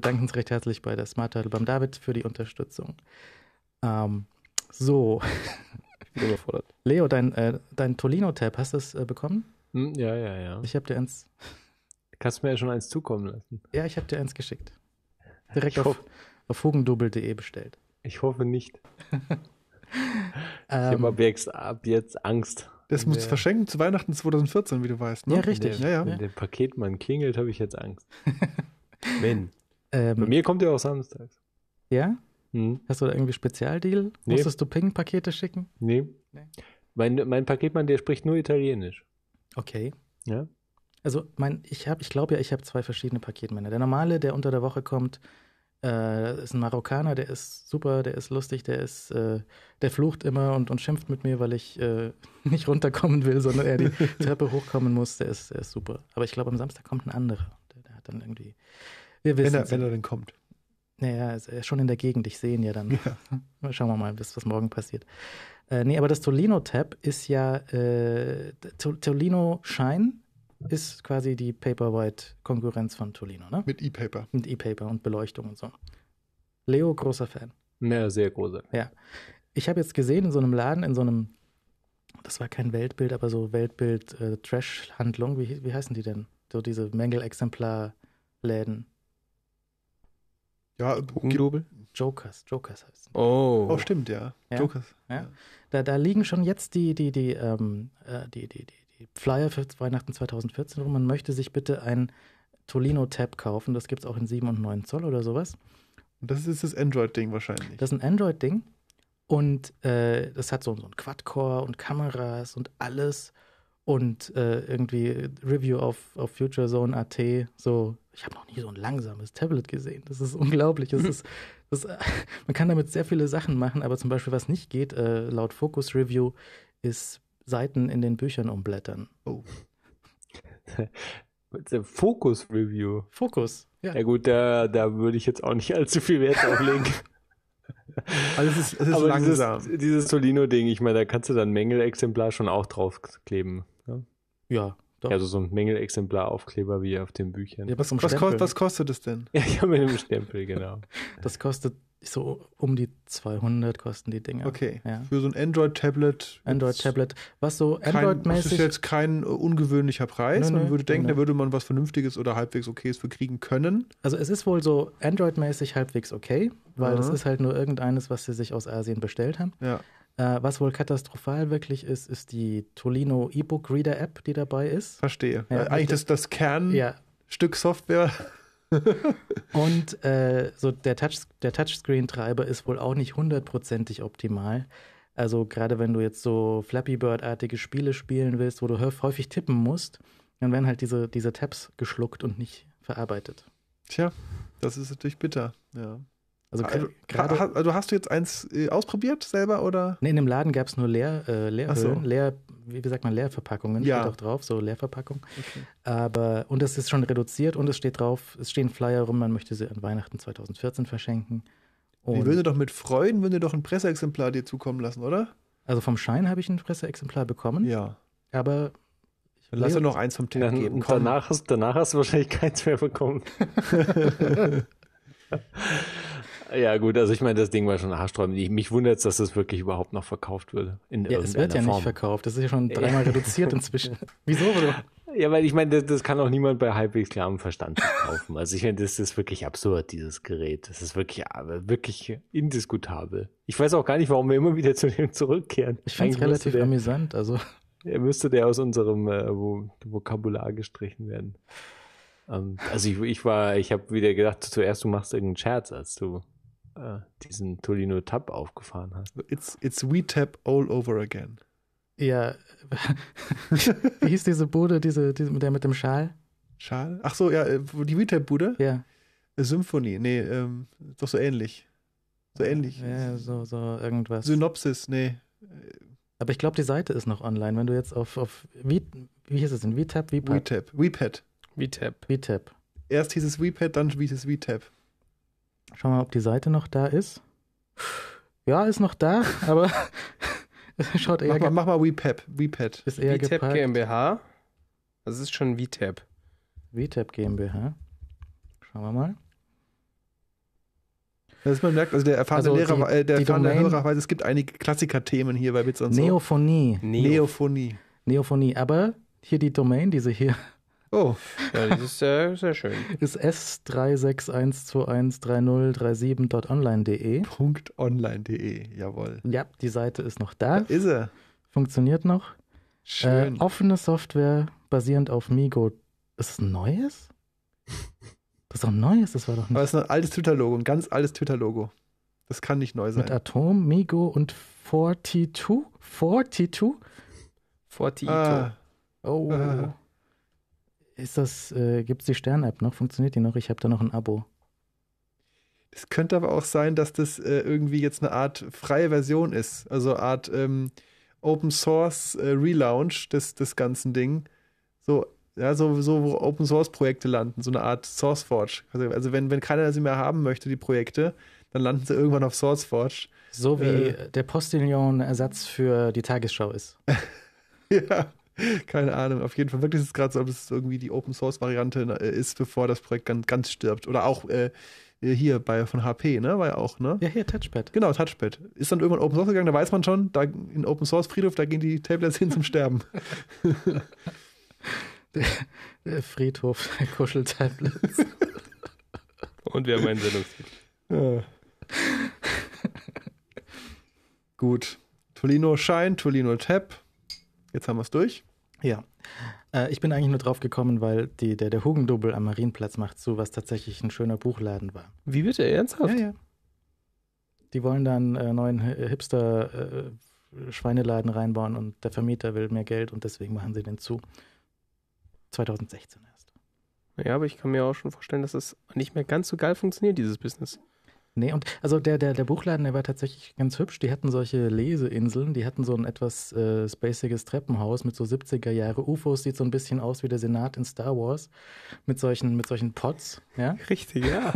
bedanken uns recht herzlich bei der Smart Title beim David für die Unterstützung. Ähm, so. Ich bin überfordert. Leo, dein, äh, dein Tolino-Tab, hast du es äh, bekommen? Hm, ja, ja, ja. Ich habe dir eins. Kannst du mir ja schon eins zukommen lassen. Ja, ich habe dir eins geschickt. Direkt ich auf, auf hugendubel.de bestellt. Ich hoffe nicht. ich habe ähm, ab, jetzt Angst. Das muss verschenken zu Weihnachten 2014, wie du weißt. Ne? Ja, richtig. Der, ja, ja. Wenn der Paketmann klingelt, habe ich jetzt Angst. wenn. Ähm, Bei mir kommt ihr auch samstags. Ja? Hm. Hast du da irgendwie Spezialdeal? Nee. Musstest du Ping-Pakete schicken? Nee. nee. Mein, mein Paketmann, der spricht nur Italienisch. Okay. Ja. Also mein, ich habe, ich glaube ja, ich habe zwei verschiedene Paketmänner. Der normale, der unter der Woche kommt, äh, ist ein Marokkaner, der ist super, der ist lustig, der ist, äh, der flucht immer und, und schimpft mit mir, weil ich äh, nicht runterkommen will, sondern er die Treppe hochkommen muss. Der ist, der ist super. Aber ich glaube, am Samstag kommt ein anderer. Der, der hat dann irgendwie wir wissen wenn, er, wenn er denn kommt. Naja, also er ist schon in der Gegend. Ich sehe ihn ja dann. Ja. Schauen wir mal, bis was morgen passiert. Äh, nee, aber das Tolino-Tab ist ja, äh, Tolino-Schein ist quasi die Paperwhite-Konkurrenz von Tolino, ne? Mit E-Paper. Mit E-Paper und Beleuchtung und so. Leo, großer Fan. Ja, sehr großer. Ja. Ich habe jetzt gesehen, in so einem Laden, in so einem, das war kein Weltbild, aber so Weltbild-Trash-Handlung, äh, wie, wie heißen die denn? So diese Mängelexemplar-Läden. Ja, Bogendobel? Jokers, Jokers heißt es. Oh. Oh, stimmt, ja. ja. Jokers. Ja. ja. Da, da liegen schon jetzt die, die, die, ähm, äh, die, die, die, die Flyer für Weihnachten 2014 rum. Man möchte sich bitte ein Tolino-Tab kaufen. Das gibt es auch in 7 und 9 Zoll oder sowas. Und das ist das Android-Ding wahrscheinlich. Das ist ein Android-Ding. Und äh, das hat so, so ein Quad-Core und Kameras und alles und äh, irgendwie Review auf, auf FutureZone.at, so, ich habe noch nie so ein langsames Tablet gesehen. Das ist unglaublich. Das mhm. ist, das, äh, man kann damit sehr viele Sachen machen, aber zum Beispiel, was nicht geht, äh, laut Focus Review, ist Seiten in den Büchern umblättern. Oh. Focus Review. Focus, ja. Ja gut, da, da würde ich jetzt auch nicht allzu viel Wert auflegen. Also es ist, es ist Aber langsam. Dieses, dieses Solino-Ding, ich meine, da kannst du dann Mängelexemplar schon auch draufkleben ne? Ja, doch. Also so ein Mängelexemplar-Aufkleber wie auf den Büchern. Ja, was, was, kost, was, kostet es denn? Ja, ich habe mit dem Stempel, genau. das kostet so um die 200 kosten die Dinger. Okay, ja. für so ein Android-Tablet. Android-Tablet, was so Android-mäßig... Das ist jetzt kein äh, ungewöhnlicher Preis. Nö, man würde denken, nö. da würde man was Vernünftiges oder halbwegs Okayes für kriegen können. Also es ist wohl so Android-mäßig halbwegs okay, weil mhm. das ist halt nur irgendeines, was sie sich aus Asien bestellt haben. Ja. Äh, was wohl katastrophal wirklich ist, ist die Tolino E-Book Reader App, die dabei ist. Verstehe. Ja, äh, Eigentlich ist das Kernstück ja. Software. und äh, so der, Touch, der Touchscreen-Treiber ist wohl auch nicht hundertprozentig optimal. Also gerade wenn du jetzt so Flappy Bird-artige Spiele spielen willst, wo du häufig tippen musst, dann werden halt diese, diese Tabs geschluckt und nicht verarbeitet. Tja, das ist natürlich bitter, ja. Also, also gerade. Ha, also hast du jetzt eins äh, ausprobiert selber oder? Nee, in dem Laden gab es nur leer, äh, Leerhöhlen, so. leer, wie sagt man, Leerverpackungen. Ja. Steht auch drauf, so Leerverpackung. Okay. Aber, und es ist schon reduziert und es steht drauf, es stehen Flyer rum, man möchte sie an Weihnachten 2014 verschenken. Und die würde doch mit Freuden, würde doch ein Presseexemplar dir zukommen lassen, oder? Also vom Schein habe ich ein Presseexemplar bekommen. Ja. Aber dann lass dir noch eins vom Tipp dann, geben. Danach hast, danach hast, du wahrscheinlich keins mehr bekommen. Ja, gut, also ich meine, das Ding war schon haarsträubend. Mich wundert es, dass das wirklich überhaupt noch verkauft würde. In ja, es wird ja Form. nicht verkauft. Das ist ja schon dreimal reduziert inzwischen. Wieso? Ja, weil ich meine, das, das, kann auch niemand bei halbwegs klarem Verstand verkaufen. Also ich meine, das ist wirklich absurd, dieses Gerät. Das ist wirklich, ah, wirklich indiskutabel. Ich weiß auch gar nicht, warum wir immer wieder zu dem zurückkehren. Ich finde es relativ der, amüsant. Also. Er müsste der aus unserem äh, Vokabular gestrichen werden. Ähm, also ich, ich war, ich habe wieder gedacht, zuerst du machst irgendeinen Scherz, als du äh, diesen Tolino Tab aufgefahren hast. It's, it's WeTap all over again. Ja, wie hieß diese Bude, diese, diese der mit dem Schal? Schal? Ach so, ja, äh, die WeTap-Bude? Ja. Äh, Symphonie, nee, ähm, doch so ähnlich. So ähnlich. Ja, so, so irgendwas. Synopsis, nee. Aber ich glaube, die Seite ist noch online. Wenn du jetzt auf, auf wie, wie hieß es denn? WeTap? WePad? VTAP, WePad. WeTap. VTAP. Erst hieß es WePad, dann hieß es WeTap. Schauen wir mal, ob die Seite noch da ist. Ja, ist noch da, aber schaut eher. Mach mal, mach mal WePad. WePad. Ist eher WeTap geparkt. GmbH. Das ist schon WeTap. WeTap GmbH. Schauen wir mal. Das man merkt, also der erfahrene, also Lehrer, die, äh, der erfahrene Domain, Hörer weiß, es gibt einige Klassiker-Themen hier bei Bits und Neophonie. so. Neophonie. Neophonie. Neophonie. Aber hier die Domain, die sie hier Oh, ja, das ist äh, sehr schön. Ist s 361213037onlinede .online.de, e, jawohl. Ja, die Seite ist noch da. Da ist er. Funktioniert noch. Schön. Äh, offene Software basierend auf Migo. Ist es ein neues? Das ist doch ein neues, das war doch nicht. Aber es ist ein altes Twitter-Logo, ein ganz altes Twitter-Logo. Das kann nicht neu sein. Mit Atom, Migo und 42? 42? 42. Ah. Oh. Ah. Ist das, äh, gibt es die Stern-App noch? Funktioniert die noch? Ich habe da noch ein Abo. Es könnte aber auch sein, dass das äh, irgendwie jetzt eine Art freie Version ist. Also Art ähm, Open Source äh, Relaunch des, des ganzen Ding. So, ja, so, so, wo Open Source Projekte landen, so eine Art SourceForge. Also, also wenn, wenn keiner sie mehr haben möchte, die Projekte, dann landen sie irgendwann auf SourceForge. So wie äh, der Postillon Ersatz für die Tagesschau ist. ja. Keine Ahnung. Auf jeden Fall wirklich ist es gerade so, ob es irgendwie die Open Source Variante äh, ist, bevor das Projekt ganz, ganz stirbt. Oder auch äh, äh hier bei von HP, ne? War ja auch, ne? Ja, hier Touchpad. Genau, Touchpad. Ist dann irgendwann Open Source gegangen, da weiß man schon, da in Open Source Friedhof, da gehen die Tablets hin zum Sterben. der, der Friedhof der Kuscheltablets. Und wir haben einen Sendungstitel. Ja. Gut. Tolino Shine, Tolino Tab. Jetzt haben wir es durch. Ja. Äh, ich bin eigentlich nur drauf gekommen, weil die, der, der Hugendubel am Marienplatz macht zu, was tatsächlich ein schöner Buchladen war. Wie bitte? Ernsthaft? Ja, ja. Die wollen dann äh, neuen äh, Hipster äh, Schweineladen reinbauen und der Vermieter will mehr Geld und deswegen machen sie den zu. 2016 erst. Ja, aber ich kann mir auch schon vorstellen, dass das nicht mehr ganz so geil funktioniert, dieses Business. Nee, und also der, der, der Buchladen, der war tatsächlich ganz hübsch. Die hatten solche Leseinseln, die hatten so ein etwas äh, spaciges Treppenhaus mit so 70er Jahre UFOs, sieht so ein bisschen aus wie der Senat in Star Wars mit solchen, mit solchen Pots. Ja? Richtig, ja.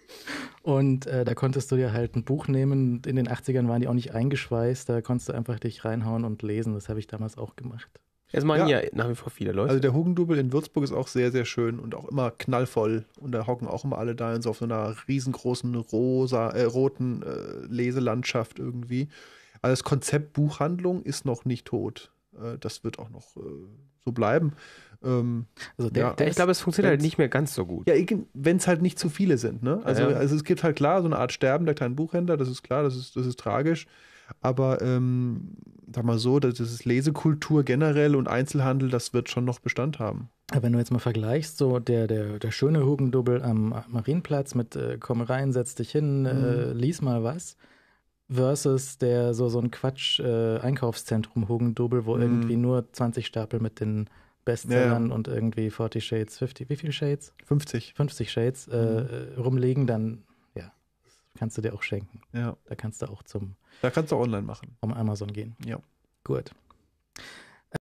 und äh, da konntest du dir halt ein Buch nehmen. In den 80ern waren die auch nicht eingeschweißt, da konntest du einfach dich reinhauen und lesen. Das habe ich damals auch gemacht. Es machen ja. ja nach wie vor viele Leute. Also der Hugendubel in Würzburg ist auch sehr, sehr schön und auch immer knallvoll. Und da hocken auch immer alle da in so auf so einer riesengroßen rosa, äh, roten äh, Leselandschaft irgendwie. Also das Konzept Buchhandlung ist noch nicht tot. Äh, das wird auch noch äh, so bleiben. Ähm, also der, ja, der ich glaube, es funktioniert halt nicht mehr ganz so gut. Ja, wenn es halt nicht zu viele sind. Ne? Also, ja, also es gibt halt klar so eine Art Sterben der kleinen Buchhändler, das ist klar, das ist, das ist tragisch. Aber ähm, sag mal so, das ist Lesekultur generell und Einzelhandel, das wird schon noch Bestand haben. Aber wenn du jetzt mal vergleichst, so der, der, der schöne Hugendubbel am Marienplatz mit äh, komm rein, setz dich hin, äh, mhm. äh, lies mal was, versus der so, so ein Quatsch-Einkaufszentrum äh, Hugendubbel, wo mhm. irgendwie nur 20 Stapel mit den Bestsellern ja, ja. und irgendwie 40 Shades, 50, wie viele Shades? 50. 50 Shades äh, mhm. Äh, rumliegen, dann kannst du dir auch schenken. Ja. Da kannst du auch zum. Da kannst du online machen. Um Amazon gehen. Ja. Gut.